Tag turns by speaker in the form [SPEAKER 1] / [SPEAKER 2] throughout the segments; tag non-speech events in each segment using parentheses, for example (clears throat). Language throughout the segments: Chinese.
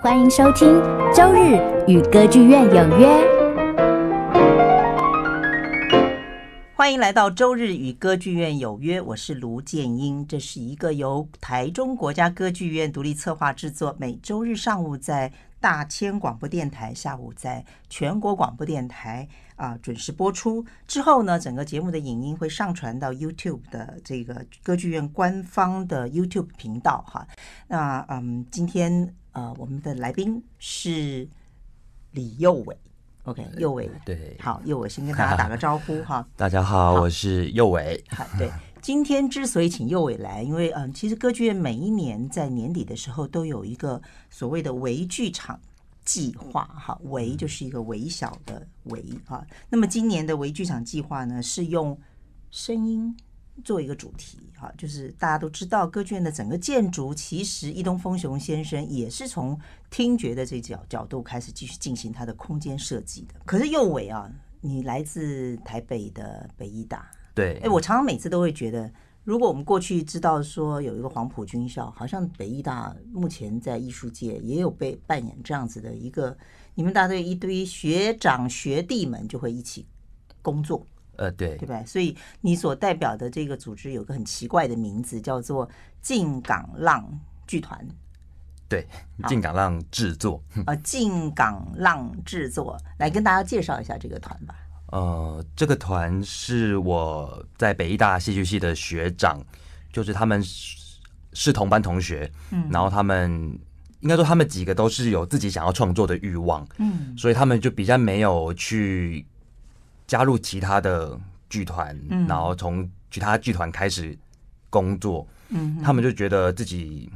[SPEAKER 1] 欢迎收听《周日与歌剧院有约》，
[SPEAKER 2] 欢迎来到《周日与歌剧院有约》，我是卢建英。这是一个由台中国家歌剧院独立策划制作，每周日上午在大千广播电台，下午在全国广播电台啊准时播出。之后呢，整个节目的影音会上传到 YouTube 的这个歌剧院官方的 YouTube 频道哈。那嗯，今天。呃，我们的来宾是李佑伟，OK，佑伟，对，好，佑伟先跟大家打个招呼哈，(laughs)
[SPEAKER 3] 大家好，我是佑伟，好，对，
[SPEAKER 2] 今天之所以请佑伟来，因为嗯，其实歌剧院每一年在年底的时候都有一个所谓的微剧场计划，哈，微就是一个微小的微啊，那么今年的微剧场计划呢，是用声音。做一个主题哈，就是大家都知道歌剧院的整个建筑，其实伊东丰雄先生也是从听觉的这角角度开始继续进行他的空间设计的。可是右伟啊，你来自台北的北医大，对，哎，我常常每次都会觉得，如果我们过去知道说有一个黄埔军校，好像北医大目前在艺术界也有被扮演这样子的一个，你们大队一堆学长学弟们就会一起工作。呃，对，对吧？所以你所代表的这个组织有个很奇怪的名字，叫做“进港浪剧团”。
[SPEAKER 3] 对，“进港浪制作”啊，“
[SPEAKER 2] 进港浪制作”来跟大家介绍一下这个团吧。
[SPEAKER 3] 呃，这个团是我在北大戏剧系的学长，就是他们是同班同学，嗯，然后他们应该说他们几个都是有自己想要创作的欲望，嗯，所以他们就比较没有去。加入其他的剧团，然后从其他剧团开始工作，他们就觉得自己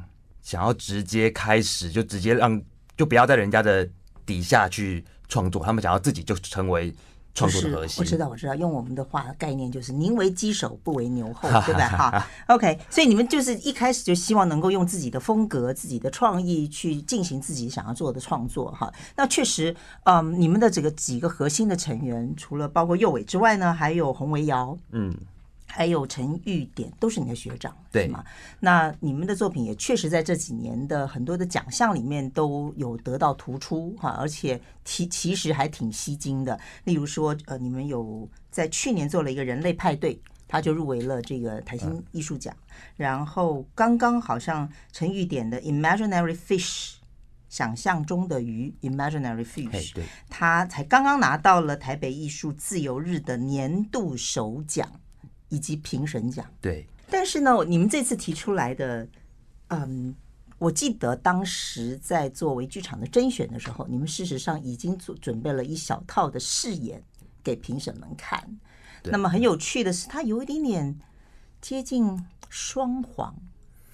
[SPEAKER 3] 想要直接开始，就直接让就不要在人家的底下去创作，他们想要自己就成为。就是我知
[SPEAKER 2] 道我知道，用我们的话概念就是“宁为鸡首不为牛后”，对吧？哈，OK，所以你们就是一开始就希望能够用自己的风格、自己的创意去进行自己想要做的创作，哈。那确实，嗯，你们的这个几个核心的成员，除了包括右伟之外呢，还有洪维尧，嗯。还有陈玉典都是你的学长，对吗？那你们的作品也确实在这几年的很多的奖项里面都有得到突出哈，而且其其实还挺吸睛的。例如说，呃，你们有在去年做了一个人类派对，他就入围了这个台新艺术奖。然后刚刚好像陈玉典的《Imaginary Fish》想象中的鱼，《Imaginary Fish》，他才刚刚拿到了台北艺术自由日的年度首奖。以及评审奖。对，但是呢，你们这次提出来的，嗯，我记得当时在作为剧场的甄选的时候，你们事实上已经做准备了一小套的誓言给评审们看。那么很有趣的是，它有一点点接近双簧，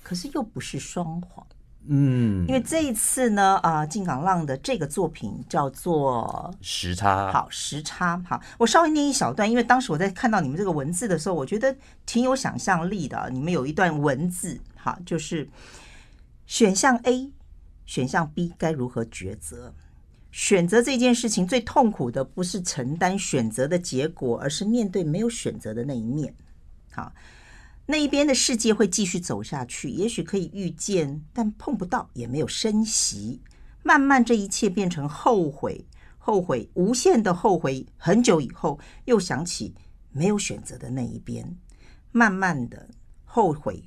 [SPEAKER 2] 可是又不是双簧。
[SPEAKER 3] 嗯，因为
[SPEAKER 2] 这一次呢，啊，进港浪的这个作品叫做《时差》。好，《时差》好，我稍微念一小段，因为当时我在看到你们这个文字的时候，我觉得挺有想象力的。你们有一段文字，哈，就是选项 A、选项 B 该如何抉择？选择这件事情最痛苦的不是承担选择的结果，而是面对没有选择的那一面。好。那一边的世界会继续走下去，也许可以预见，但碰不到，也没有升息。慢慢，这一切变成后悔，后悔，无限的后悔。很久以后，又想起没有选择的那一边，慢慢的后悔，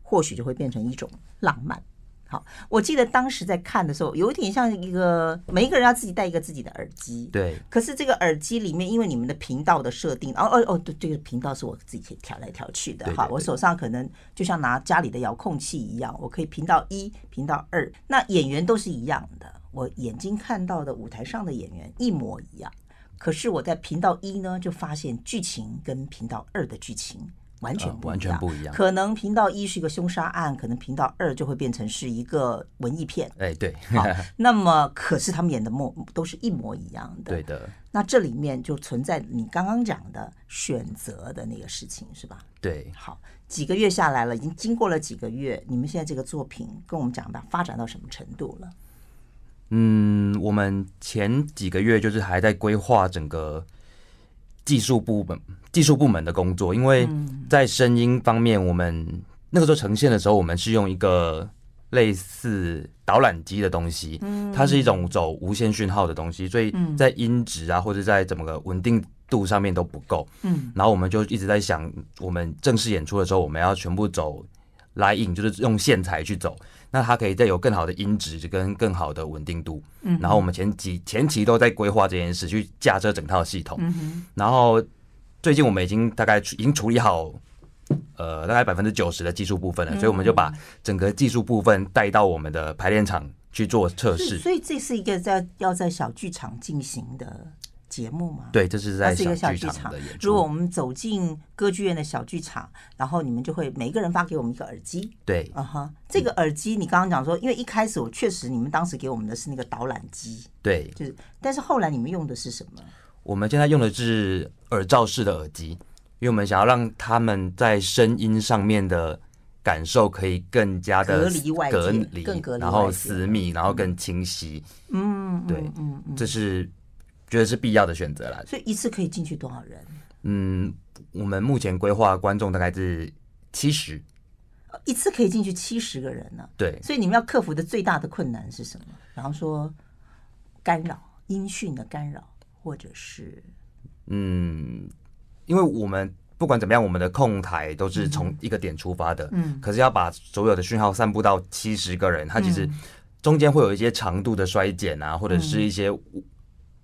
[SPEAKER 2] 或许就会变成一种浪漫。好，我记得当时在看的时候，有一点像一个每一个人要自己带一个自己的耳机。对。可是这个耳机里面，因为你们的频道的设定，哦哦哦，对，这个频道是我自己可以调来调去的。哈，我手上可能就像拿家里的遥控器一样，我可以频道一，频道二。那演员都是一样的，我眼睛看到的舞台上的演员一模一样。可是我在频道一呢，就发现剧情跟频道二的剧情。完全完全不一样，可能频道一是一个凶杀案，可能频道二就会变成是一个文艺片。
[SPEAKER 3] 哎，对。好，(laughs)
[SPEAKER 2] 那么可是他们演的模都是一模一样的。对的。那这里面就存在你刚刚讲的选择的那个事情，是吧？对。好，几个月下来了，已经经过了几个月，你们现在这个作品跟我们讲的发展到什么程度了？
[SPEAKER 3] 嗯，我们前几个月就是还在规划整个技术部门。技术部门的工作，因为在声音方面，我们那个时候呈现的时候，我们是用一个类似导览机的东西，它是一种走无线讯号的东西，所以在音质啊或者在怎么个稳定度上面都不够。然后我们就一直在想，我们正式演出的时候，我们要全部走来引，就是用线材去走，那它可以再有更好的音质，就跟更好的稳定度。然后我们前几前期都在规划这件事，去架这整套系统，然后。最近我们已经大概已经处理好，呃，大概百分之九十的技术部分了，所以我们就把整个技术部分带到我们的排练场去做测试。所以
[SPEAKER 2] 这是一个在要在小剧场进行的节目
[SPEAKER 3] 吗？对，这是在小剧场的
[SPEAKER 2] 演出。如果我们走进歌剧院的小剧场，然后你们就会每一个人发给我们一个耳机。对，啊哈，这个耳机你刚刚讲说，因为一开始我确实你们当时给我们的是那个导览机，对，就是，但是后来你们用的是什么？
[SPEAKER 3] 我们现在用的是耳罩式的耳机，因为我们想要让他们在声音上面的感受可以更加的隔离外更隔离，然后私密，然后更清晰。
[SPEAKER 2] 嗯，对，嗯嗯，
[SPEAKER 3] 这是觉得是必要的选择了。
[SPEAKER 2] 所以一次可以进去多少人？
[SPEAKER 3] 嗯，我们目前规划观众大概是七十，
[SPEAKER 2] 一次可以进去七十个人呢。对，所以你们要克服的最大的困难是什么？然后说干扰，音讯的干扰。或者是，
[SPEAKER 3] 嗯，因为我们不管怎么样，我们的控台都是从一个点出发的，嗯，可是要把所有的讯号散布到七十个人，它其实中间会有一些长度的衰减啊，或者是一些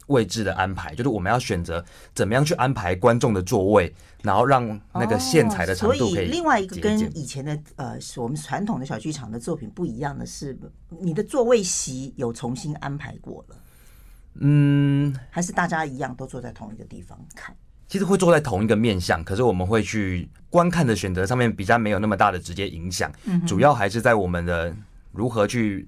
[SPEAKER 3] 位置的安排，就是我们要选择怎么样去安排观众的座位，然后让那个线材的长度可以。另外
[SPEAKER 2] 一个跟以前的呃，我们传统的小剧场的作品不一样的是，你的座位席有重新安排过了。
[SPEAKER 3] 嗯，
[SPEAKER 2] 还是大家一样都坐在同一个地方看。
[SPEAKER 3] 其实会坐在同一个面相，可是我们会去观看的选择上面比较没有那么大的直接影响。嗯，主要还是在我们的如何去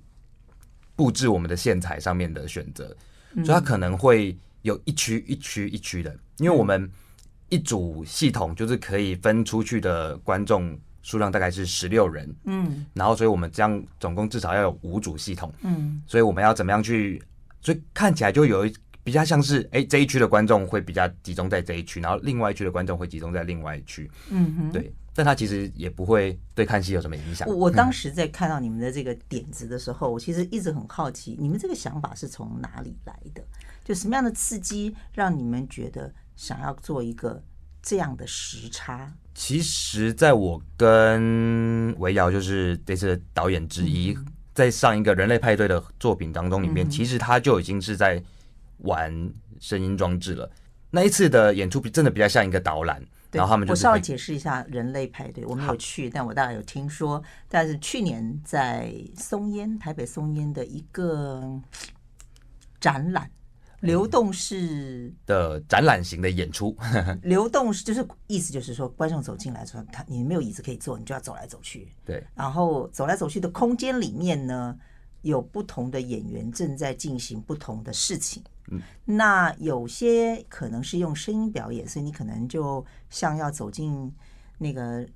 [SPEAKER 3] 布置我们的线材上面的选择。所以它可能会有一区、一区、一区的，因为我们一组系统就是可以分出去的观众数量大概是十六人。嗯，然后所以我们将总共至少要有五组系统。嗯，所以我们要怎么样去？所以看起来就有一比较像是，哎，这一区的观众会比较集中在这一区，然后另外一区的观众会集中在另外一区。嗯哼，对，但他其实也不会对看戏有什么影响。我我当
[SPEAKER 2] 时在看到你们的这个点子的时候，我其实一直很好奇，你们这个想法是从哪里来的？就什么样的刺激让你们觉得想要做一个这样的时差？
[SPEAKER 3] 其实，在我跟韦瑶，就是这次导演之一。在上一个人类派对的作品当中，里面其实他就已经是在玩声音装置了。那一次的演出比真的比较像一个导览。然后他们就我稍微
[SPEAKER 2] 解释一下人类派对，我没有去，但我大概有听说。但是去年在松烟台北松烟的一个展览。流动式
[SPEAKER 3] 的展览型的演出，(laughs) 流
[SPEAKER 2] 动是就是意思就是说，观众走进来的时候，他你没有椅子可以坐，你就要走来走去。对，然后走来走去的空间里面呢，有不同的演员正在进行不同的事情。嗯，那有些可能是用声音表演，所以你可能就像要走进那个。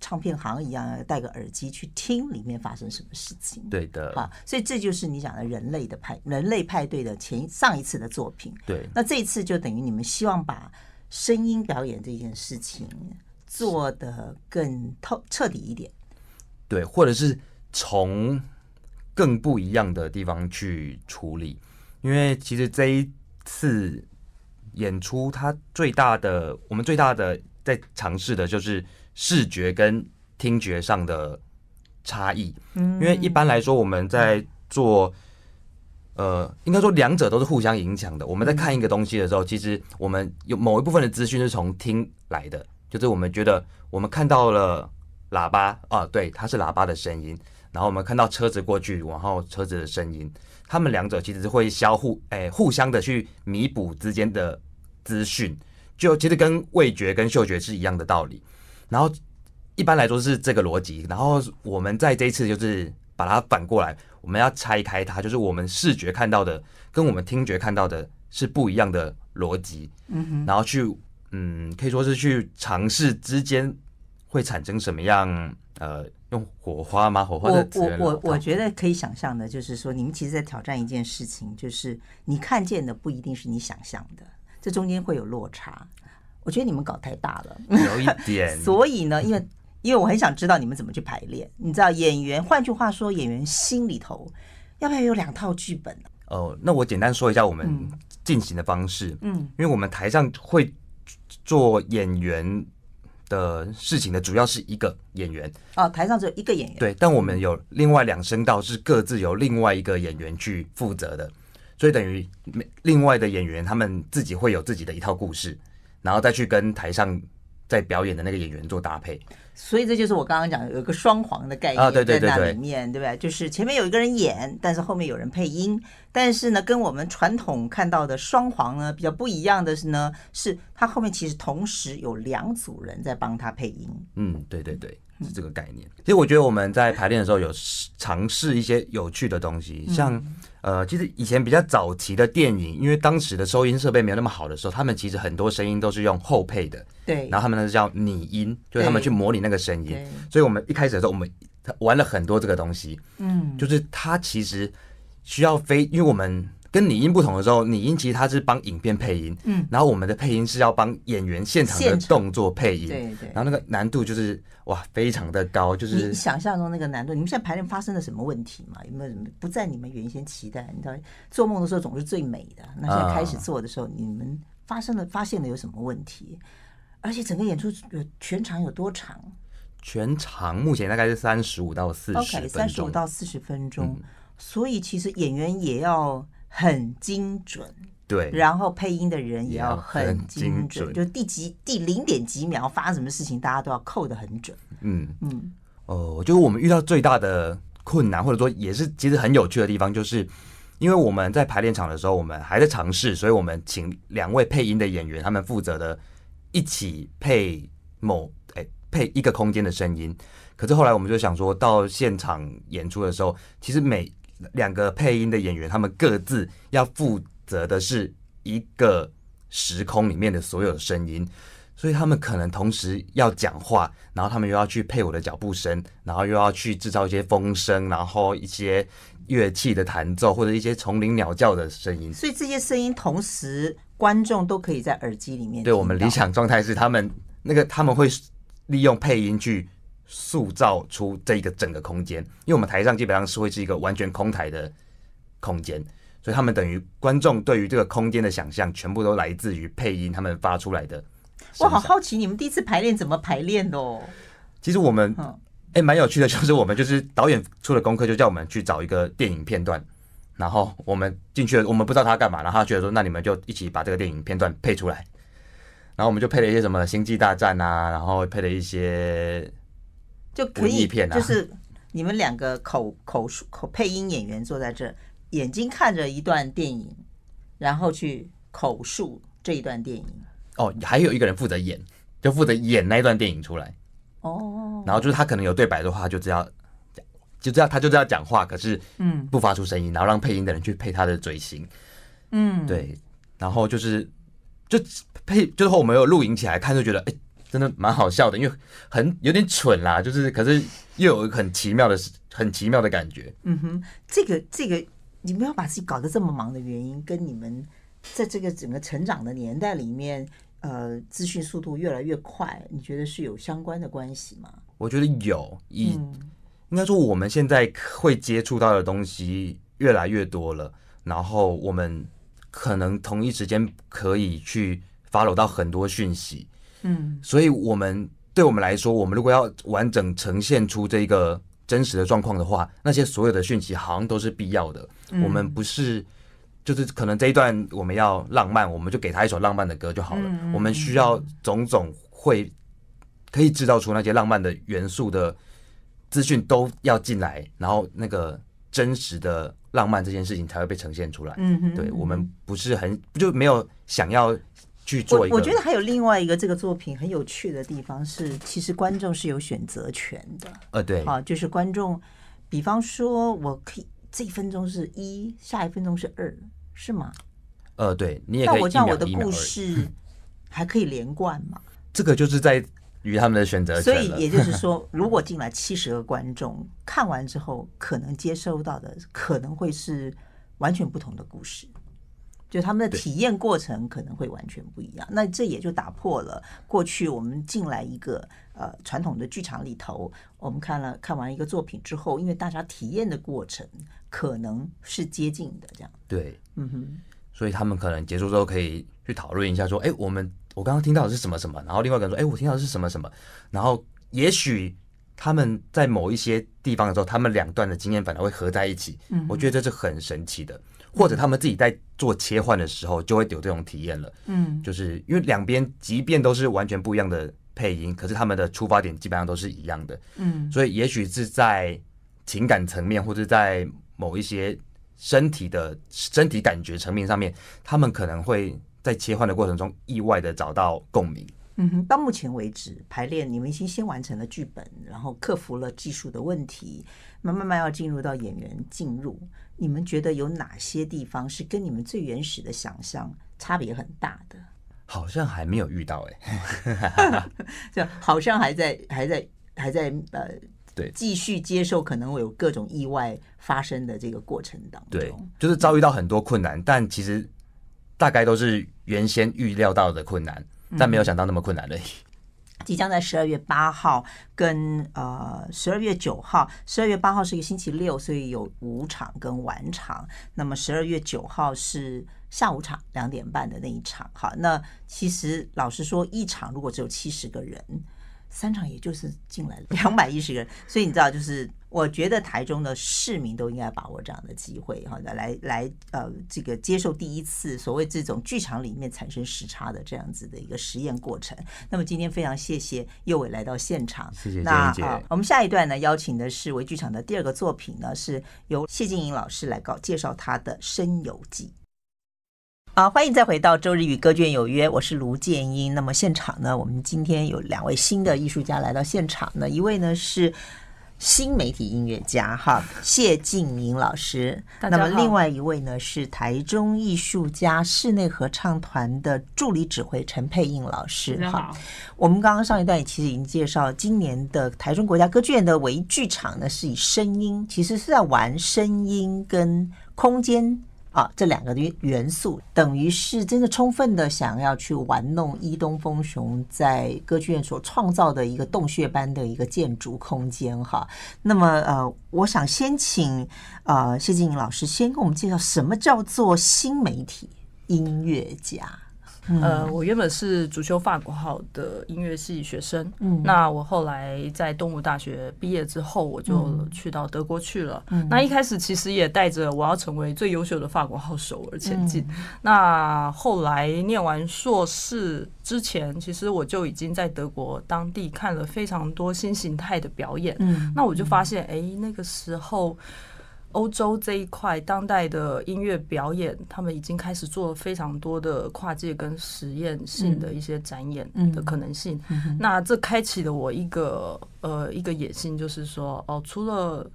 [SPEAKER 2] 唱片行一样，戴个耳机去听里面发生什么事情。
[SPEAKER 3] 对的，啊，
[SPEAKER 2] 所以这就是你讲的人类的派，人类派对的前上一次的作品。对，那这一次就等于你们希望把声音表演这件事情做的更透彻底一点。
[SPEAKER 3] 对，或者是从更不一样的地方去处理，因为其实这一次演出它最大的，我们最大的在尝试的就是。视觉跟听觉上的差异，
[SPEAKER 1] 因为一般
[SPEAKER 3] 来说，我们在做，呃，应该说两者都是互相影响的。我们在看一个东西的时候，其实我们有某一部分的资讯是从听来的，就是我们觉得我们看到了喇叭啊，对，它是喇叭的声音，然后我们看到车子过去，然后车子的声音，他们两者其实是会相互，哎，互相的去弥补之间的资讯，就其实跟味觉跟嗅觉是一样的道理。然后，一般来说是这个逻辑。然后我们在这一次就是把它反过来，我们要拆开它，就是我们视觉看到的跟我们听觉看到的是不一样的逻辑。嗯哼。然后去，嗯，可以说是去尝试之间会产生什么样呃，用火花吗？火花。我我我
[SPEAKER 2] 我觉得可以想象的，就是说你们其实在挑战一件事情，就是你看见的不一定是你想象的，这中间会有落差。我觉得你们搞太大了，有一
[SPEAKER 3] 点。(laughs) 所
[SPEAKER 2] 以呢，因为因为我很想知道你们怎么去排练。你知道，演员，换句话说，演员心里头要不要有两套
[SPEAKER 3] 剧本呢？哦，那我简单说一下我们进行的方式。嗯，因为我们台上会做演员的事情的，主要是一个演员。
[SPEAKER 2] 哦，台上只有一个演员。
[SPEAKER 3] 对，但我们有另外两声道，是各自由另外一个演员去负责的。所以等于另外的演员，他们自己会有自己的一套故事。然后再去跟台上在表演的那个演员做搭配，
[SPEAKER 2] 所以这就是我刚刚讲有一个双簧的概念在那里面，对不对？就是前面有一个人演，但是后面有人配音，但是呢，跟我们传统看到的双簧呢比较不一样的是呢，是它后面其实同时有两组人在帮他配音。
[SPEAKER 3] 嗯，对对对。是这个概念。其实我觉得我们在排练的时候有尝试一些有趣的东西，像呃，其实以前比较早期的电影，因为当时的收音设备没有那么好的时候，他们其实很多声音都是用后配的。对，然后他们呢叫拟音，就是他们去模拟那个声音。所以我们一开始的时候，我们玩了很多这个东西。嗯，就是它其实需要非，因为我们。跟拟音不同的时候，拟音其实它是帮影片配音，嗯，然后我们的配音是要帮演员现场的动作配音，对对。然后那个难度就是哇，非常的高，就是你想
[SPEAKER 2] 象中那个难度。你们现在排练发生了什么问题吗？有没有什么不在你们原先期待？你知道，做梦的时候总是最美的，那现在开始做的时候，你们发生了发现了有什么问题？而且整个演出有全长有多长？
[SPEAKER 3] 全长目前大概是三十五到四十，OK，三十五到四
[SPEAKER 2] 十分钟。所以其实演员也要。很精准，对，然后配音的人也要很精准，就第几第零点几秒发什么事情，大家都要扣的很准。嗯嗯，
[SPEAKER 3] 哦，就是我们遇到最大的困难，或者说也是其实很有趣的地方，就是因为我们在排练场的时候，我们还在尝试，所以我们请两位配音的演员，他们负责的一起配某哎配一个空间的声音。可是后来我们就想说，到现场演出的时候，其实每两个配音的演员，他们各自要负责的是一个时空里面的所有声音，所以他们可能同时要讲话，然后他们又要去配我的脚步声，然后又要去制造一些风声，然后一些乐器的弹奏或者一些丛林鸟叫的声音。所
[SPEAKER 2] 以这些声音同时，观众都可以在耳机里面。
[SPEAKER 3] 对我们理想状态是，他们那个他们会利用配音去塑造出这一个整个空间，因为我们台上基本上是会是一个完全空台的空间，所以他们等于观众对于这个空间的想象，全部都来自于配音他们发出来的。我好好
[SPEAKER 2] 奇，你们第一次排练怎么排练哦？
[SPEAKER 3] 其实我们哎蛮有趣的，就是我们就是导演出了功课，就叫我们去找一个电影片段，然后我们进去了，我们不知道他干嘛，然后他觉得说那你们就一起把这个电影片段配出来，然后我们就配了一些什么《星际大战》啊，然后配了一些。
[SPEAKER 2] 就可以，就是你们两个口口述口配音演员坐在这，眼睛看着一段电影，然后去口述这一段电影。
[SPEAKER 3] 哦，还有一个人负责演，就负责演那一段电影出来。哦。然后就是他可能有对白的话，就这样，就这样，他就这样讲话，可是嗯，不发出声音，然后让配音的人去配他的嘴型。嗯，对。然后就是就配，就是我们有录影起来看，就觉得哎。真的蛮好笑的，因为很有点蠢啦，就是可是又有很奇妙的、很奇妙的感觉。
[SPEAKER 2] 嗯哼，这个这个，你们要把自己搞得这么忙的原因，跟你们在这个整个成长的年代里面，呃，资讯速度越来越快，你觉得是有相关的关系吗？
[SPEAKER 3] 我觉得有，以应该说我们现在会接触到的东西越来越多了，然后我们可能同一时间可以去 follow 到很多讯息。嗯，所以我们对我们来说，我们如果要完整呈现出这个真实的状况的话，那些所有的讯息好像都是必要的。我们不是，就是可能这一段我们要浪漫，我们就给他一首浪漫的歌就好了。我们需要种种会可以制造出那些浪漫的元素的资讯都要进来，然后那个真实的浪漫这件事情才会被呈现出来。嗯，对我们不是很就没有想要。我我觉得
[SPEAKER 2] 还有另外一个这个作品很有趣的地方是，其实观众是有选择权的。呃，对，啊，就是观众，比方说，我可以这一分钟是一，下一分钟是二，是吗？
[SPEAKER 3] 呃，对，你也那我这样，我的故
[SPEAKER 2] 事还可以连贯吗？
[SPEAKER 3] 这个就是在与他们的选择，所以也就是说，
[SPEAKER 2] 如果进来七十个观众看完之后，可能接收到的可能会是完全不同的故事。就他们的体验过程可能会完全不一样，那这也就打破了过去我们进来一个呃传统的剧场里头，我们看了看完一个作品之后，因为大家体验的过程可能是接近的，这样
[SPEAKER 3] 对，嗯哼，所以他们可能结束之后可以去讨论一下，说哎，我们我刚刚听到的是什么什么，然后另外一个人说哎，我听到的是什么什么，然后也许他们在某一些地方的时候，他们两段的经验本来会合在一起，嗯，我觉得这是很神奇的。或者他们自己在做切换的时候，就会有这种体验了。嗯，就是因为两边即便都是完全不一样的配音，可是他们的出发点基本上都是一样的。嗯，所以也许是在情感层面，或者在某一些身体的身体感觉层面上面，他们可能会在切换的过程中意外的找到共鸣。
[SPEAKER 2] 嗯哼，到目前为止排练，你们已经先完成了剧本，然后克服了技术的问题，慢慢慢要进入到演员进入。你们觉得有哪些地方是跟你们最原始的想象差别很大的？
[SPEAKER 3] 好像还没有遇到哎，
[SPEAKER 2] (laughs) 就好像还在还在还在呃，
[SPEAKER 3] 对，继续
[SPEAKER 2] 接受可能会有各种意外发生的这个过程当
[SPEAKER 3] 中，对，就是遭遇到很多困难，但其实大概都是原先预料到的困难，但没有想到那么困难而已。
[SPEAKER 2] 即将在十二月八号跟呃十二月九号，十二月八号是一个星期六，所以有五场跟晚场。那么十二月九号是下午场两点半的那一场。好，那其实老实说，一场如果只有七十个人，三场也就是进来了两百一十个人。所以你知道就是。我觉得台中的市民都应该把握这样的机会，哈，来来，呃，这个接受第一次所谓这种剧场里面产生时差的这样子的一个实验过程。那么今天非常谢谢佑伟来到现场，谢谢。那啊，我们下一段呢，邀请的是为剧场的第二个作品呢，是由谢静燕老师来搞介绍他的《生游记》。啊，欢迎再回到周日与歌卷有约，我是卢建英。那么现场呢，我们今天有两位新的艺术家来到现场呢，一位呢是。新媒体音乐家哈谢晋明老师，那么另外一位呢是台中艺术家室内合唱团的助理指挥陈佩应老师哈。我们刚刚上一段其实已经介绍，今年的台中国家歌剧院的唯一剧场呢是以声音，其实是在玩声音跟空间。啊，这两个元元素等于是真的充分的想要去玩弄伊东风雄在歌剧院所创造的一个洞穴般的一个建筑空间哈。那么呃，我想先请呃谢静颖老师先给我们介绍什么叫做新媒体音乐家。呃，我原本是
[SPEAKER 4] 主修法国号的音乐系学生，那我后来在东吴大学毕业之后，我就去到德国去了。那一开始其实也带着我要成为最优秀的法国号手而前进。那后来念完硕士之前，其实我就已经在德国当地看了非常多新形态的表演。嗯，那我就发现，哎，那个时候。欧洲这一块当代的音乐表演，他们已经开始做非常多的跨界跟实验性的一些展演的可能性。那这开启了我一个呃一个野心，就是说，哦，除了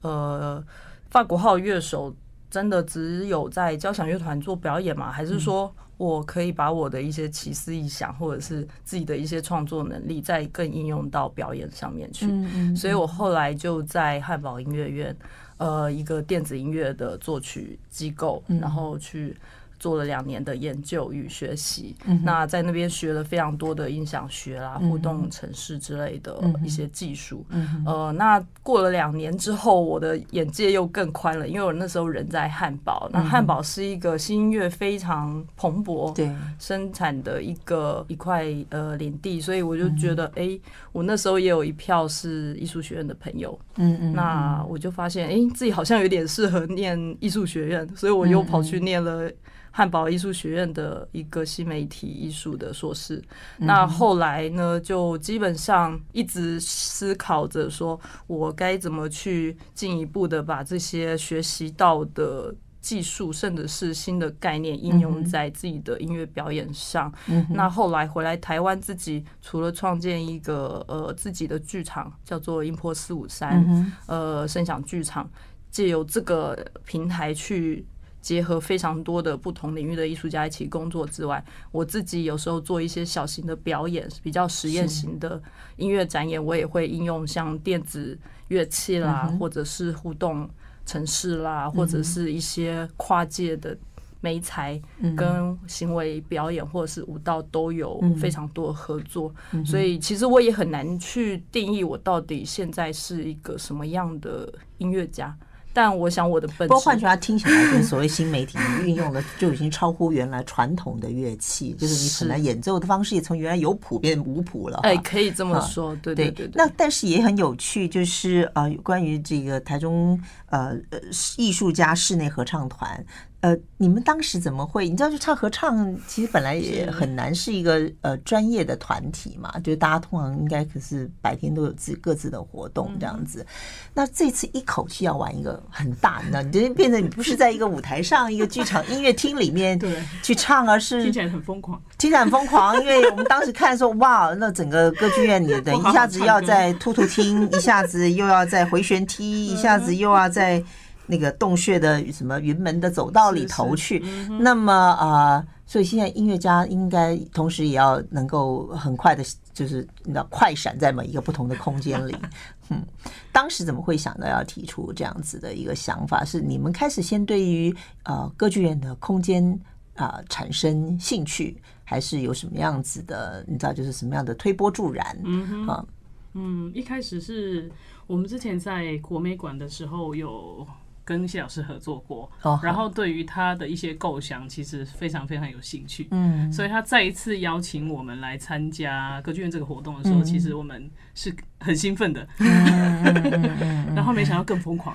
[SPEAKER 4] 呃法国号乐手真的只有在交响乐团做表演吗？还是说？我可以把我的一些奇思异想，或者是自己的一些创作能力，再更应用到表演上面去。所以，我后来就在汉堡音乐院，呃，一个电子音乐的作曲机构，然后去。做了两年的研究与学习，那在那边学了非常多的音响学啦、互动城市之类的一些技术。呃，那过了两年之后，我的眼界又更宽了，因为我那时候人在汉堡，那汉堡是一个新音乐非常蓬勃、对生产的一个一块呃领地，所以我就觉得，哎，我那时候也有一票是艺术学院的朋友，嗯嗯，那我就发现，哎，自己好像有点适合念艺术学院，所以我又跑去念了。汉堡艺术学院的一个新媒体艺术的硕士，那后来呢，就基本上一直思考着说我该怎么去进一步的把这些学习到的技术，甚至是新的概念应用在自己的音乐表演上。那后来回来台湾，自己除了创建一个呃自己的剧场，叫做音破四五三呃声响剧场，借由这个平台去。结合非常多的不同领域的艺术家一起工作之外，我自己有时候做一些小型的表演，比较实验型的音乐展演，我也会应用像电子乐器啦，或者是互动城市啦，或者是一些跨界的媒材跟行为表演，或者是舞蹈都有非常多合作。所以其实我也很难去定义我到底现在是一个
[SPEAKER 2] 什么样
[SPEAKER 4] 的音乐家。但我想我的本。不过换句
[SPEAKER 2] 话听起来，所谓新媒体运用的就已经超乎原来传统的乐器，就是你可能演奏的方式也从原来有谱变无谱了。哎，可以这么说，对对对。那但是也很有趣，就是呃，关于这个台中呃呃艺术家室内合唱团。呃，你们当时怎么会？你知道，就唱合唱，其实本来也很难是一个呃专业的团体嘛。就是大家通常应该可是白天都有自己各自的活动这样子。那这次一口气要玩一个很大，那你就变成你不是在一个舞台上、一个剧场、音乐厅里面去唱，而是听起来很疯狂，听起来很疯狂。因为我们当时看的时候，哇，那整个歌剧院里 (laughs) 等一下子要在突突厅，一下子又要在回旋梯，(laughs) 一下子又要在。那个洞穴的什么云门的走道里头去，那么啊，所以现在音乐家应该同时也要能够很快的，就是你知道，快闪在每一个不同的空间里。(laughs) 嗯，当时怎么会想到要提出这样子的一个想法？是你们开始先对于呃歌剧院的空间啊产生兴趣，还是有什么样子的？你知道，就是什么样的推波助澜？嗯哼，
[SPEAKER 1] 嗯，一开始是我们之前在国美馆的时候有。跟谢老师合作过，然后对于他的一些构想，其实非常非常有兴趣。嗯，所以他再一次邀请我们来参加歌剧院这个活动的时候，其实我们是很兴奋的。(laughs) 然后没想到更疯狂，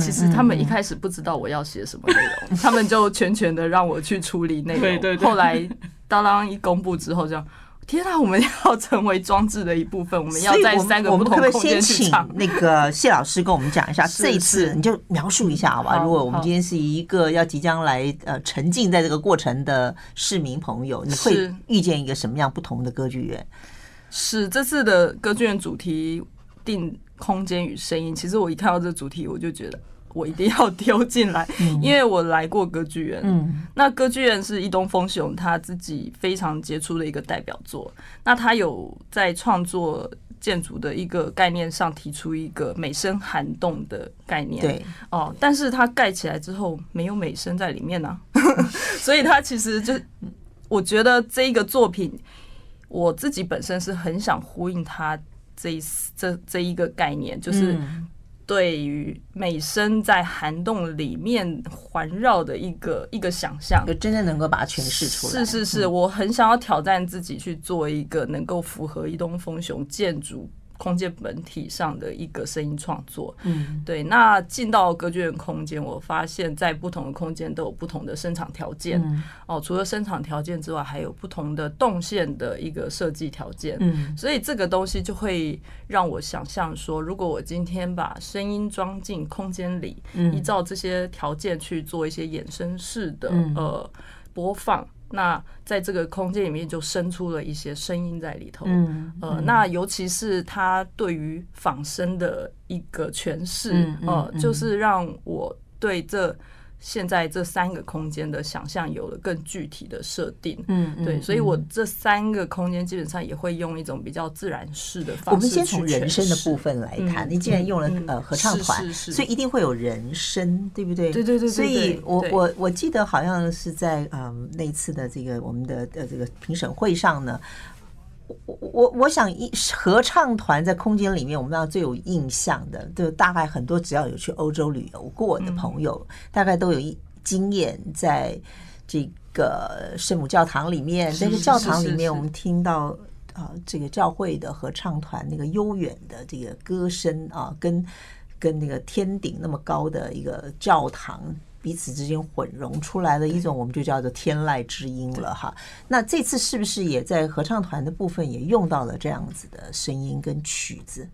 [SPEAKER 1] 其实他们一开
[SPEAKER 4] 始不知道我要写什么内容，他们就全权的让我去处理内容。对对对。后来当当一公布之后，就。天啊，我们要成为装置的一部分，我们要在三个不同空间去唱。那
[SPEAKER 2] 个谢老师跟我们讲一下，这一次你就描述一下好吧？如果我们今天是一个要即将来呃沉浸在这个过程的市民朋友，你会遇见一个什么样不同的歌剧院？
[SPEAKER 4] 是这次的歌剧院主题定“空间与声音”。其实我一看到这主题，我就觉得。我一定要丢进来，因为我来过歌剧院。那歌剧院是伊东丰雄他自己非常杰出的一个代表作。那他有在创作建筑的一个概念上提出一个美声涵洞的概念。对哦，但是他盖起来之后没有美声在里面呢，(laughs) 所以他其实就我觉得这一个作品，我自己本身是很想呼应他这这这一个概念，就是。对于美声在涵洞里面环绕的一个一个想
[SPEAKER 2] 象，就真正能够把它诠释出来。是是是，
[SPEAKER 4] 我很想要挑战自己去做一个能够符合一东风雄建筑。空间本体上的一个声音创作，嗯，对。那进到歌剧院空间，我发现在不同的空间都有不同的声场条件。哦，除了声场条件之外，还有不同的动线的一个设计条件。嗯，所以这个东西就会让我想象说，如果我今天把声音装进空间里，依照这些条件去做一些衍生式的呃播放。那在这个空间里面，就生出了一些声音在里头。呃，那尤其是他对于仿生的一个诠释，呃，就是让我对这。现在这三个空间的想象有了更具体的设定，嗯，对，所以我这三个空间基本上也会用一种比较自然式的。我们先从人声的部
[SPEAKER 2] 分来看，你既然用了呃合唱团，所以一定会有人声，对不对？对对对。所以我我我记得好像是在啊那次的这个我们的呃这个评审会上呢。我我我想，一合唱团在空间里面，我们要最有印象的，就大概很多只要有去欧洲旅游过的朋友，大概都有一经验，在这个圣母教堂里面。但是教堂里面，我们听到啊，这个教会的合唱团那个悠远的这个歌声啊，跟跟那个天顶那么高的一个教堂。彼此之间混融出来的一种，我们就叫做天籁之音了哈。那这次是不是也在合唱团的部分也用到了这样子的声音跟曲子？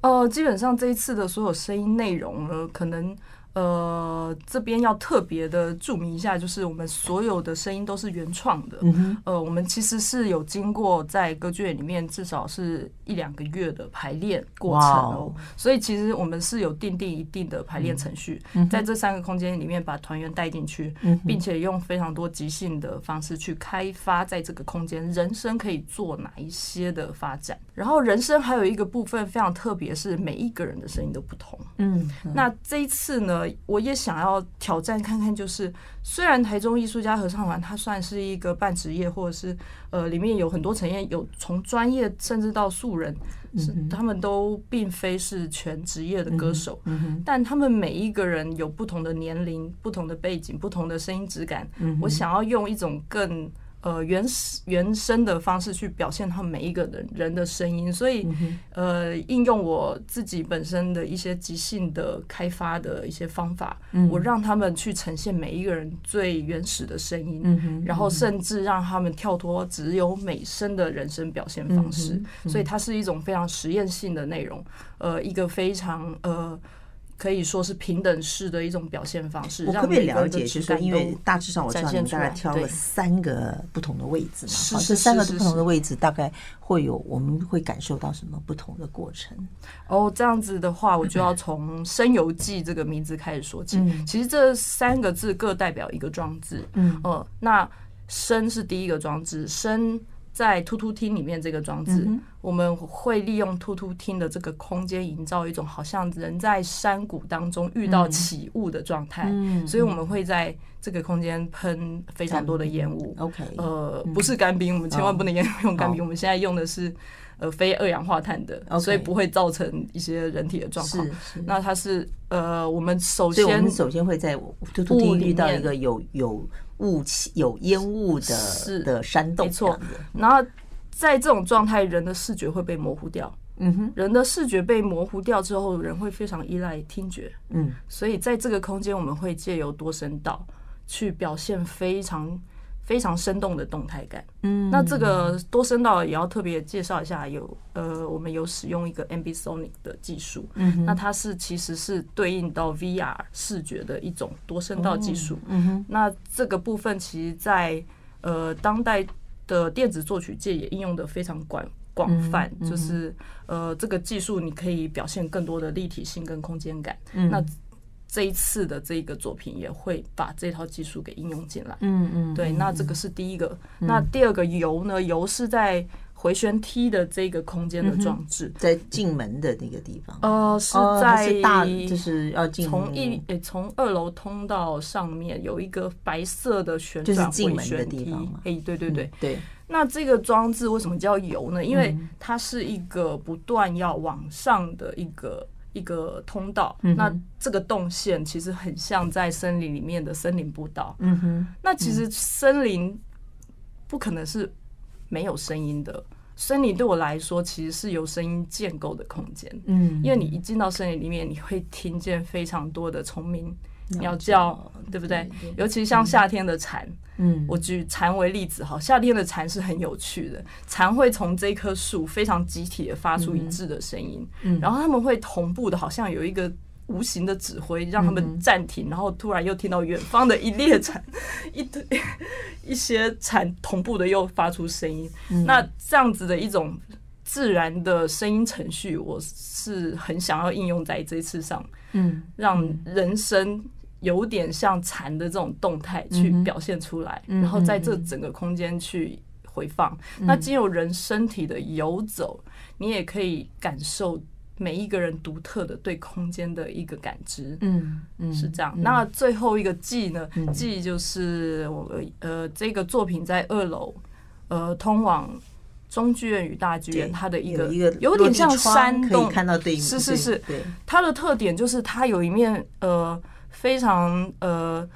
[SPEAKER 4] 呃，基本上这一次的所有声音内容呢，可能。呃，这边要特别的注明一下，就是我们所有的声音都是原创的。呃，我们其实是有经过在歌剧院里面至少是一两个月的排练过程哦，所以其实我们是有定定一定的排练程序，在这三个空间里面把团员带进去，并且用非常多即兴的方式去开发在这个空间人生可以做哪一些的发展。然后人生还有一个部分非常特别，是每一个人的声音都不同。
[SPEAKER 1] 嗯，那
[SPEAKER 4] 这一次呢？我也想要挑战看看，就是虽然台中艺术家合唱团，它算是一个半职业，或者是呃，里面有很多成员有从专业甚至到素人，是他们都并非是全职业的歌手，但他们每一个人有不同的年龄、不同的背景、不同的声音质感。我想要用一种更。呃，原始原声的方式去表现他们每一个人人的声音，所以呃，应用我自己本身的一些即兴的开发的一些方法，我让他们去呈现每一个人最原始的声音，然后甚至让他们跳脱只有美声的人声表现方式，所以它是一种非常实验性的内容，呃，一个非常呃。可以说是平等式的一种表现方式。我特别了解，其实因为大致上我知道你大概挑了
[SPEAKER 2] 三个不同的位置嘛？好，这三个不同的位置，大概会有我们会感受到什么不同的过程？
[SPEAKER 4] 哦，这样子的话，我就要从《生游记》这个名字开始说起。其实这三个字各代表一个装置。嗯，哦，那“生”是第一个装置，“生”。在突突厅里面这个装置，我们会利用突突厅的这个空间，营造一种好像人在山谷当中遇到起雾的状态。所以，我们会在这个空间喷非常多的烟雾。OK，呃，不是干冰，我们千万不能用干冰。我们现在用的是。呃，非二氧化碳的，所以不会造成一些人体的
[SPEAKER 2] 状况。那它是呃，我们首先，我们首先会在地里到一个有有雾气、有烟雾的的山洞，没错。然后
[SPEAKER 4] 在这种状态，人的视觉会被模糊掉。嗯哼，人的视觉被模糊掉之后，人会非常依赖听觉。嗯，所以在这个空间，我们会借由多声道去表现非常。非常生动的动态感。嗯，那这个多声道也要特别介绍一下，有呃，我们有使用一个 Ambisonic 的技术。嗯，那它是其实是对应到 VR 视觉的一种多声道技术。嗯那这个部分其实在呃当代的电子作曲界也应用的非常广广泛，就是呃这个技术你可以表现更多的立体性跟空间感。那这一次的这个作品也会把这套技术给应用进来。嗯嗯，对，那这个是第一个。那第二个油呢？油是在回旋梯的这个空间的装置，在进门的那个地方。呃，是在大，就是要进从一从二楼通道上面有一个白色的旋转回旋梯。哎，对对对对。那这个装置为什么叫油呢？因为它是一个不断要往上的一个。一个通道，那这个动线其实很像在森林里面的森林步道。嗯哼，那其实森林不可能是没有声音的，森林对我来说其实是有声音建构的空间。嗯，因为你一进到森林里面，你会听见非常多的虫鸣。鸟叫对不对？尤其像夏天的蝉，嗯，我举蝉为例子哈。夏天的蝉是很有趣的，蝉会从这棵树非常集体的发出一致的声音，然后他们会同步的，好像有一个无形的指挥，让他们暂停，然后突然又听到远方的一列蝉，(laughs) 一堆一些蝉同步的又发出声音。那这样子的一种自然的声音程序，我是很想要应用在这次上，嗯，让人生。有点像蚕的这种动态去表现出来，然后在这整个空间去回放。那仅有人身体的游走，你也可以感受每一个人独特的对空间的一个感知。嗯嗯，是这样。那最后一个记呢？G 就是我呃，这个作品在二楼，呃，通往中剧院与大剧院，它的一个有点像山洞，看到对是是是，它的特点就是它有一面呃。非常呃，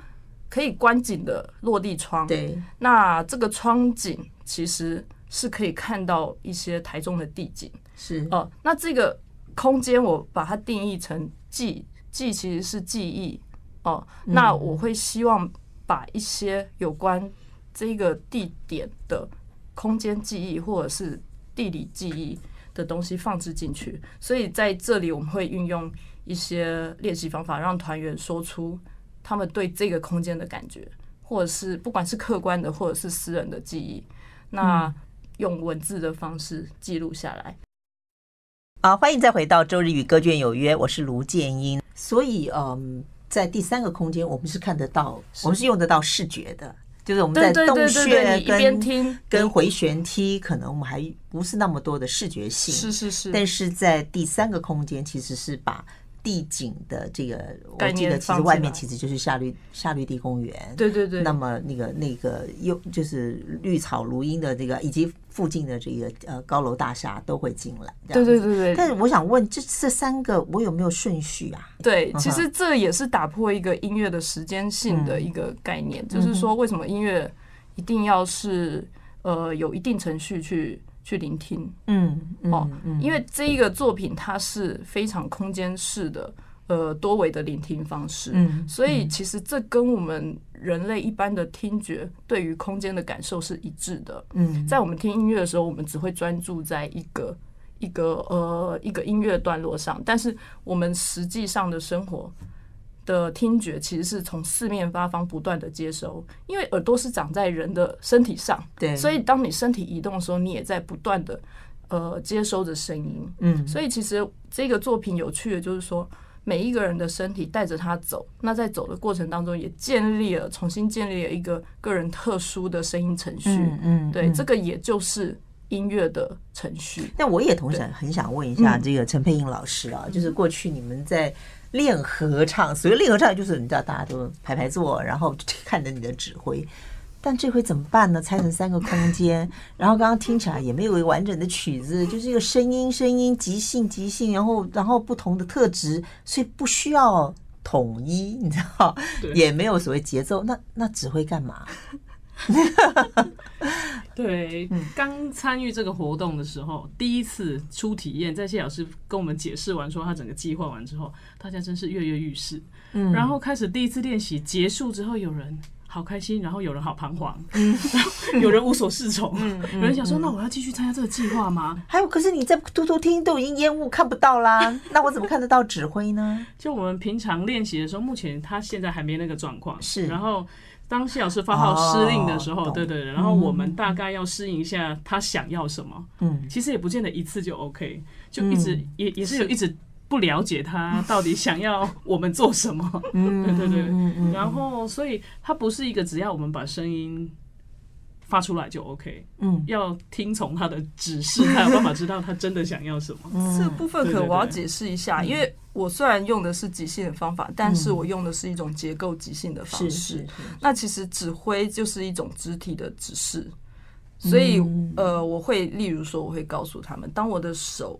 [SPEAKER 4] 可以观景的落地窗。对。那这个窗景其实是可以看到一些台中的地景。是。哦，那这个空间我把它定义成“记”，“记”其实是记忆。哦。那我会希望把一些有关这个地点的空间记忆或者是地理记忆的东西放置进去，所以在这里我们会运用。一些练习方法，让团员说出他们对这个空间的感觉，或者是不管是客观的，或者是私人的记忆，那用文字的方式记录下来。
[SPEAKER 2] 啊，欢迎再回到周日与歌卷有约，我是卢建英。所以，嗯，在第三个空间，我们是看得到，我们是用得到视觉的，就是我们在洞穴跟跟回旋梯，可能我们还不是那么多的视觉性，是是是。但是在第三个空间，其实是把。地景的这个，我记得其实外面其实就是夏绿夏绿地公园，对对对。那么那个那个又就是绿草如茵的这个，以及附近的这个呃高楼大厦都会进来，对对对对。但是我想问这这三个我有没有顺序啊？对，其实这
[SPEAKER 4] 也是打破一个音乐的时间性的一个概念，就是说为什么音乐一定要是呃有一定程序去。去聆听，
[SPEAKER 2] 嗯，哦，因
[SPEAKER 4] 为这一个作品它是非常空间式的，呃，多维的聆听方式，嗯，所以其实这跟我们人类一般的听觉对于空间的感受是一致的，嗯，在我们听音乐的时候，我们只会专注在一个一个呃一个音乐段落上，但是我们实际上的生活。的听觉其实是从四面八方不断的接收，因为耳朵是长在人的身体上，对，所以当你身体移动的时候，你也在不断的呃接收着声音，嗯，所以其实这个作品有趣的就是说，每一个人的身体带着他走，那在走的过程当中也建立了重新建立了一个个人特殊的声音程序，嗯嗯，对，这个也就是
[SPEAKER 2] 音乐的程序。但我也同时很想问一下这个陈佩英老师啊，就是过去你们在。练合唱，所谓练合唱就是你知道，大家都排排坐，然后看着你的指挥。但这回怎么办呢？拆成三个空间，然后刚刚听起来也没有完整的曲子，就是一个声音声音即兴即兴，然后然后不同的特质，所以不需要统一，你知道，也没有所谓节奏，那那指挥干嘛？
[SPEAKER 1] (laughs) 对，刚参与这个活动的时候，第一次初体验，在谢老师跟我们解释完说他整个计划完之后，大家真是跃跃欲试。嗯，然后开始第一次练习结束之后，有人好开心，然后有人好彷徨，嗯，(laughs) 有人无所适从，嗯，有人想说那
[SPEAKER 2] 我要继续参加这个计划吗？还有，可是你在偷偷听都已经烟雾看不到啦，(laughs) 那我怎么看得到指挥呢？
[SPEAKER 1] 就我们平常练习的时候，目前他现在还没那个状况。是，然后。当谢老师发号施令的时候，对对，然后我们大概要适应一下他想要什么。嗯，其实也不见得一次就 OK，就一直也也是有一直不了解他到底想要我们做什么。嗯，(laughs) 对对对。然后，所以他不是一个只要我们把声音发出来就 OK。嗯，要听从他的指示，才有办法知道他真的想要什么。这部分可能我要解释一下，因为。
[SPEAKER 4] 我虽然用的是即兴的方法，但是我用的是一种结构即兴的方式。是。那其实指挥就是一种肢体的指示，所以呃，我会例如说，我会告诉他们，当我的手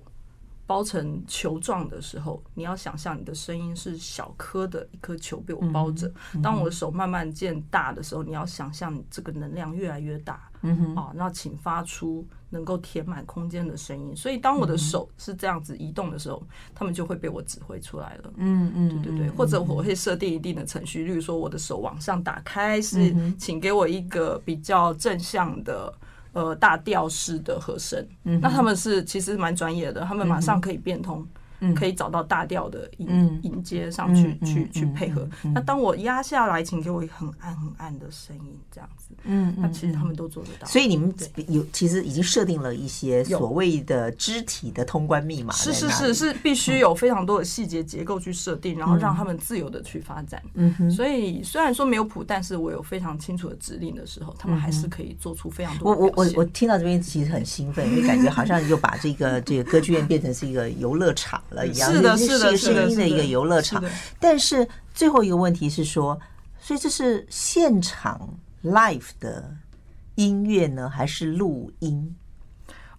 [SPEAKER 4] 包成球状的时候，你要想象你的声音是小颗的一颗球被我包着。当我的手慢慢渐大的时候，你要想象你这个能量越来越大。嗯哼。啊，那请发出。能够填满空间的声音，所以当我的手是这样子移动的时候，他们就会被我指挥出来了。
[SPEAKER 1] 嗯嗯，对对对。或者我会
[SPEAKER 4] 设定一定的程序，例如说我的手往上打开，是请给我一个比较正向的呃大调式的和声。嗯，那他们是其实蛮专业的，他们马上可以变通。可以找到大调
[SPEAKER 2] 的引引接上去，去去配合。那当
[SPEAKER 4] 我压下来，请给我很暗很暗的声音，这样子。嗯那其实他们都做得到。所以你们
[SPEAKER 2] 有其实已经设定了一些所谓的肢体的通关密码。是是是
[SPEAKER 4] 是，必须有非常多的细节结构去设定，然后让他们自由的去发展。嗯哼。所以虽然说没有谱，但是我有非常清楚的指令的时候，他们还是可以做出非常多。
[SPEAKER 2] 我我我我听到这边其实很兴奋，因为感觉好像又把这个这个歌剧院变成是一个游乐场。是的，是的，是的，是的。但是最后一个问题是说，所以这是现场 live 的音乐呢，还是录音？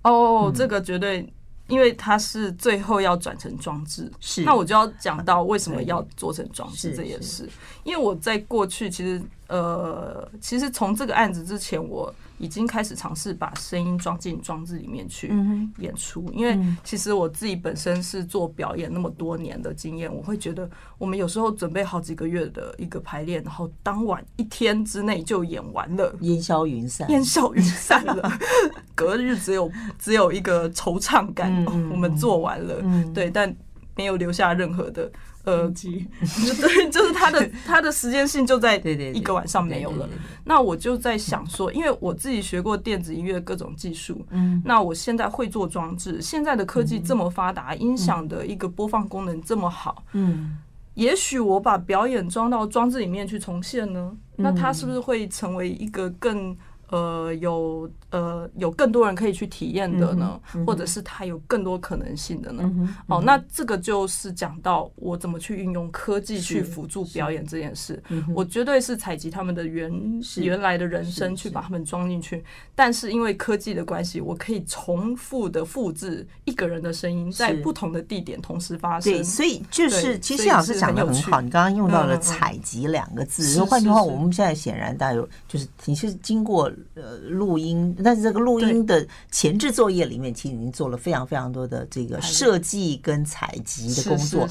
[SPEAKER 4] 哦，这个绝对，因为它是最后要转成装置。是，那我就要讲到为什么要做成装置这件事，因为我在过去其实，呃，其实从这个案子之前我。已经开始尝试把声音装进装置里面去演出，因为其实我自己本身是做表演那么多年的经验，我会觉得我们有时候准备好几个月的一个排练，然后当晚一天之内就演完了，烟消云散，烟消云散了，(laughs) 隔日只有只有一个惆怅感，我们做完了，对，但没有留下任何的。耳机，(laughs) 对，就是它的它的时间性就在一个晚上没有了。那我就在想说，因为我自己学过电子音乐各种技术，嗯，那我现在会做装置。现在的科技这么发达，音响的一个播放功能这么好，嗯，也许我把表演装到装置里面去重现呢？那它是不是会成为一个更？呃，有呃有更多人可以去体验的呢，或者是它有更多可能性的呢？哦，那这个就是讲到我怎么去运用科技去辅助表演这件事。我绝对是采集他们的原原来的人生去把他们装进去，但是因为科技的关系，我可以重复的复制一个人的声音在不同的地点同时发生。对，所以就是，其实老师讲的很好，你刚刚用到了“采
[SPEAKER 2] 集”两个字。说换句话，我们现在显然大家有就是你是经过。呃，录音，但是这个录音的前置作业里面，其实已经做了非常非常多的这个设计跟采集的工作。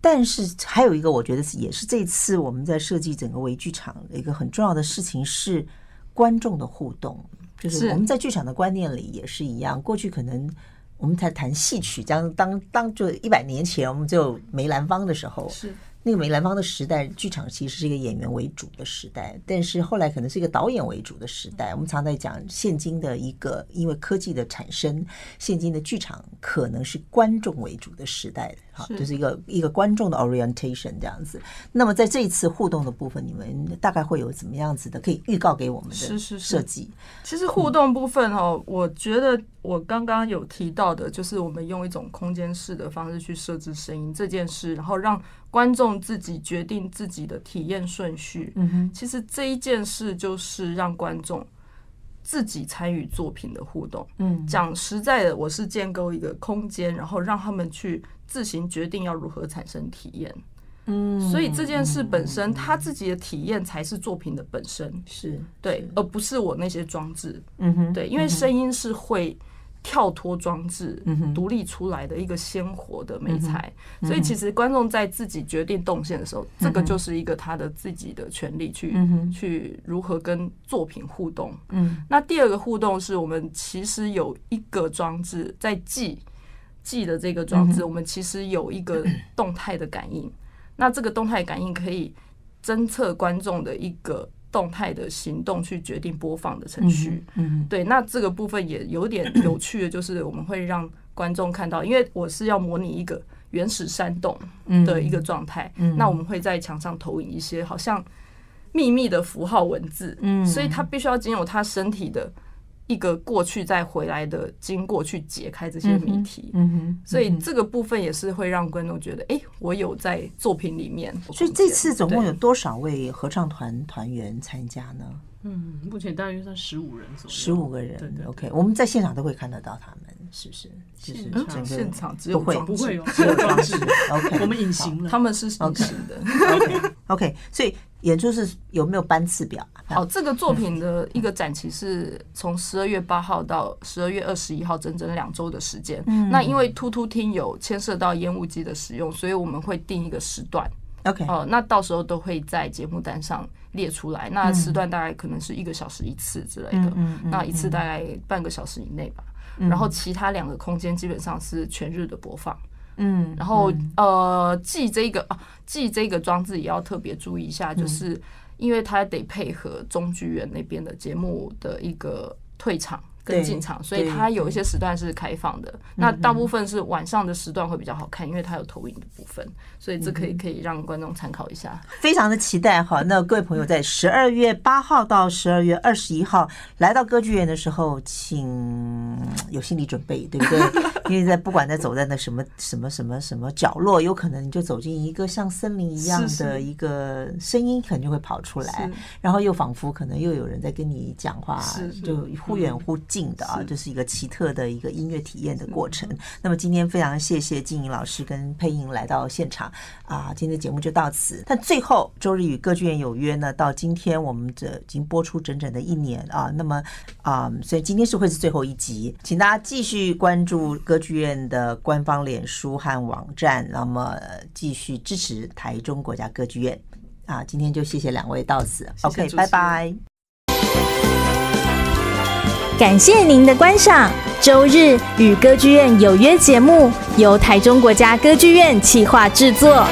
[SPEAKER 2] 但是还有一个，我觉得也是这次我们在设计整个微剧场的一个很重要的事情是观众的互动，就是我们在剧场的观念里也是一样。过去可能我们在谈戏曲，将当当，就一百年前，我们就梅兰芳的时候是。那个梅兰芳的时代，剧场其实是一个演员为主的时代，但是后来可能是一个导演为主的时代。我们常在讲，现今的一个因为科技的产生，现今的剧场可能是观众为主的时代，哈，就是一个一个观众的 orientation 这样子。那么在这一次互动的部分，你们大概会有怎么样子的可以预告给我们的设计？
[SPEAKER 4] 其实互动部分哦，我觉得我刚刚有提到的，就是我们用一种空间式的方式去设置声音这件事，然后让。观众自己决定自己的体验顺序，其实这一件事就是让观众自己参与作品的互动。讲实在的，我是建构一个空间，然后让他们去自行决定要如何产生体验。
[SPEAKER 1] 嗯，所以这
[SPEAKER 4] 件事本身，他自己的体验才是作品的本身，是对，而不是我那些装置。嗯哼，对，因为声音是会。跳脱装置独立出来的一个鲜活的美才。所以其实观众在自己决定动线的时候，这个就是一个他的自己的权利去去如何跟作品互动。那第二个互动是我们其实有一个装置在记记的这个装置，我们其实有一个动态的感应，那这个动态感应可以侦测观众的一个。动态的行动去决定播放的程序，对，那这个部分也有点 (clears throat) 有趣的就是，我们会让观众看到，因为我是要模拟一个原始山洞的一个状态，那我们会在墙上投影一些好像秘密的符号文字，所以他必须要仅有他身体的。一个过去再回来的经过去解开这些谜题，所以这个部分也是会让观众觉得，哎，我有在作品里面。
[SPEAKER 2] 所以这次总共有多少位合唱团团员参加呢？
[SPEAKER 1] 嗯，目前大约算十五人左
[SPEAKER 4] 右。十
[SPEAKER 2] 五个人，OK，我们在现场都会看得到他们，是不是？现场只有装饰，OK，(laughs) 我们隐形了，他们是隐形的，OK，所以。也就是有没有班次
[SPEAKER 4] 表？好，这个作品的一个展期是从十二月八号到十二月二十一号，整整两周的时间。那因为突突听有牵涉到烟雾机的使用，所以我们会定一个时段。OK，哦，那到时候都会在节目单上列出来。那时段大概可能是一个小时一次之类的，那一次大概半个小时以内吧。然后其他两个空间基本上是全日的播放。
[SPEAKER 1] 嗯，然后
[SPEAKER 4] 呃，记这个啊，记这个装置也要特别注意一下，就是因为它得配合中剧院那边的节目的一个退场跟进场，所以它有一些时段是开放的。那大部分是晚上的时段会比较好看，因为它有投影的部分，所以这可以可以让观众参考一下。
[SPEAKER 2] 非常的期待哈，那各位朋友在十二月八号到十二月二十一号来到歌剧院的时候，请有心理准备，对不对？(laughs) 因为在不管在走在那什么什么什么什么角落，有可能你就走进一个像森林一样的一个声音，肯定会跑出来，然后又仿佛可能又有人在跟你讲话，就忽远忽近的啊，就是一个奇特的一个音乐体验的过程。那么今天非常谢谢静怡老师跟配音来到现场啊，今天节目就到此。但最后周日与歌剧院有约呢，到今天我们这已经播出整整的一年啊，那么啊，所以今天是会是最后一集，请大家继续关注歌。歌剧院的官方脸书和网站，那么继续支持台中国家歌剧院啊！今天就谢谢两位到此，OK，拜拜。感谢您的观赏，
[SPEAKER 4] 周日与歌剧院有约节目由台中国家歌剧院企划制作。